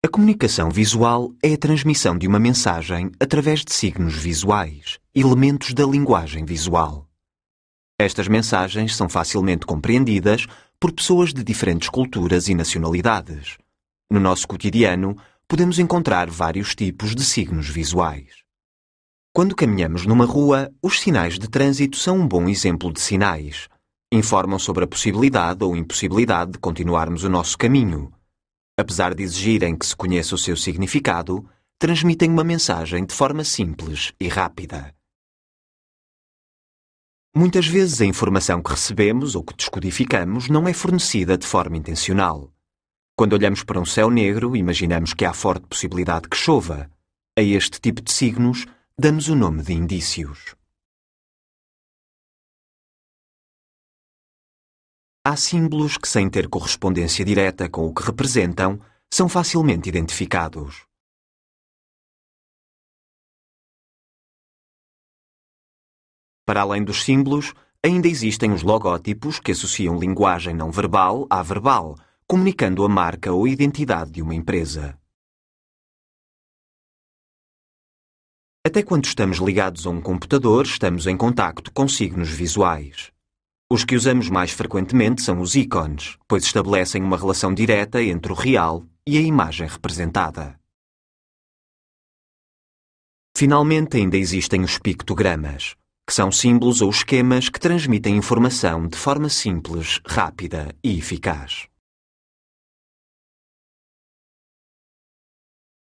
A comunicação visual é a transmissão de uma mensagem através de signos visuais, elementos da linguagem visual. Estas mensagens são facilmente compreendidas por pessoas de diferentes culturas e nacionalidades. No nosso cotidiano, podemos encontrar vários tipos de signos visuais. Quando caminhamos numa rua, os sinais de trânsito são um bom exemplo de sinais. Informam sobre a possibilidade ou impossibilidade de continuarmos o nosso caminho apesar de exigirem que se conheça o seu significado, transmitem uma mensagem de forma simples e rápida. Muitas vezes a informação que recebemos ou que descodificamos não é fornecida de forma intencional. Quando olhamos para um céu negro, imaginamos que há forte possibilidade que chova. A este tipo de signos damos o nome de indícios. há símbolos que, sem ter correspondência direta com o que representam, são facilmente identificados. Para além dos símbolos, ainda existem os logótipos que associam linguagem não verbal à verbal, comunicando a marca ou identidade de uma empresa. Até quando estamos ligados a um computador, estamos em contacto com signos visuais. Os que usamos mais frequentemente são os ícones, pois estabelecem uma relação direta entre o real e a imagem representada. Finalmente, ainda existem os pictogramas, que são símbolos ou esquemas que transmitem informação de forma simples, rápida e eficaz.